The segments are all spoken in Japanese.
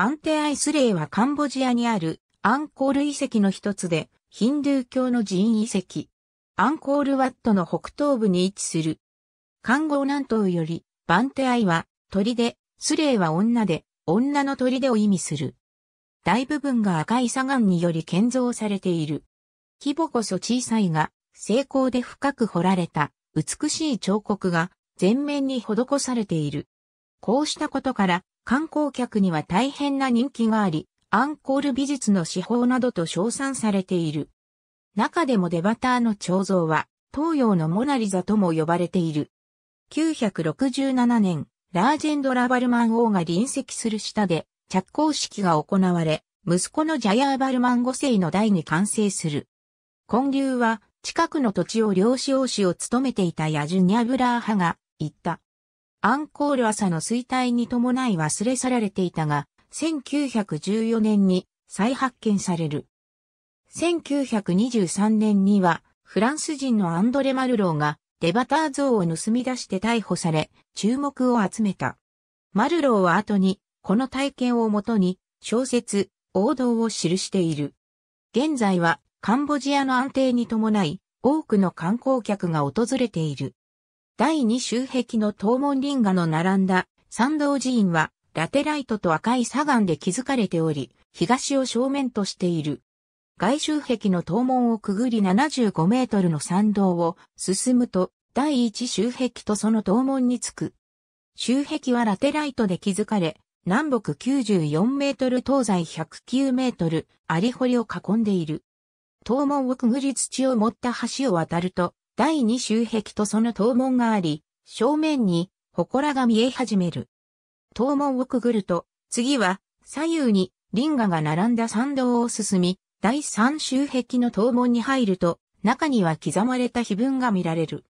バンテアイスレイはカンボジアにあるアンコール遺跡の一つで、ヒンドゥー教の寺院遺跡。アンコールワットの北東部に位置する。漢語南東より、バンテアイは鳥で、スレイは女で、女の砦を意味する。大部分が赤い砂岩により建造されている。規模こそ小さいが、精巧で深く掘られた美しい彫刻が全面に施されている。こうしたことから、観光客には大変な人気があり、アンコール美術の手法などと称賛されている。中でもデバターの彫像は、東洋のモナリザとも呼ばれている。967年、ラージェンド・ラバルマン王が臨席する下で、着工式が行われ、息子のジャヤーバルマン5世の代に完成する。建立は、近くの土地を漁師王子を務めていたヤジュニャブラー派が、言った。アンコール朝の衰退に伴い忘れ去られていたが、1914年に再発見される。1923年には、フランス人のアンドレ・マルローがデバター像を盗み出して逮捕され、注目を集めた。マルローは後に、この体験をもとに、小説、王道を記している。現在は、カンボジアの安定に伴い、多くの観光客が訪れている。第2周壁の東門林画の並んだ参道寺院はラテライトと赤い砂岩で築かれており、東を正面としている。外周壁の東門をくぐり75メートルの参道を進むと、第1周壁とその東門に着く。周壁はラテライトで築かれ、南北94メートル東西109メートル、ありほりを囲んでいる。東門をくぐり土を持った橋を渡ると、第二周壁とその塔門があり、正面に祠が見え始める。塔門をくぐると、次は左右にリンガが並んだ参道を進み、第三周壁の塔門に入ると、中には刻まれた碑文が見られる。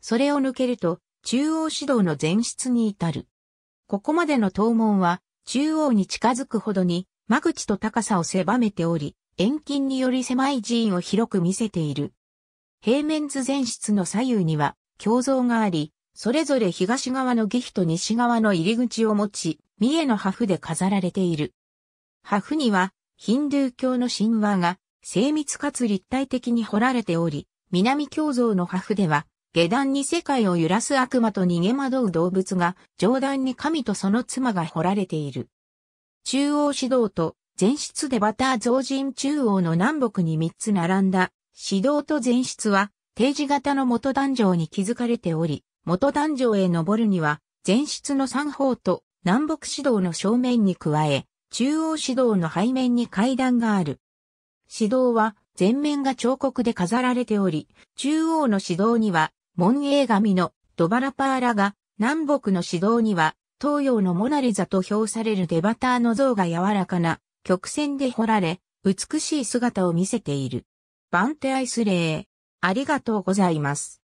それを抜けると、中央指導の前室に至る。ここまでの塔門は、中央に近づくほどに、間口と高さを狭めており、遠近により狭い寺院を広く見せている。平面図前室の左右には、胸像があり、それぞれ東側の儀父と西側の入り口を持ち、三重の破風で飾られている。破風には、ヒンドゥー教の神話が、精密かつ立体的に彫られており、南胸像の破風では、下段に世界を揺らす悪魔と逃げ惑う動物が、上段に神とその妻が彫られている。中央指導と、前室でバター増人中央の南北に3つ並んだ指導と前室は、定時型の元壇上に築かれており、元壇上へ登るには、前室の三方と南北指導の正面に加え、中央指導の背面に階段がある。指導は前面が彫刻で飾られており、中央の指導には門営紙のドバラパーラが、南北の指導には東洋のモナリザと評されるデバターの像が柔らかな曲線で彫られ、美しい姿を見せている。バンテアイスレー。ありがとうございます。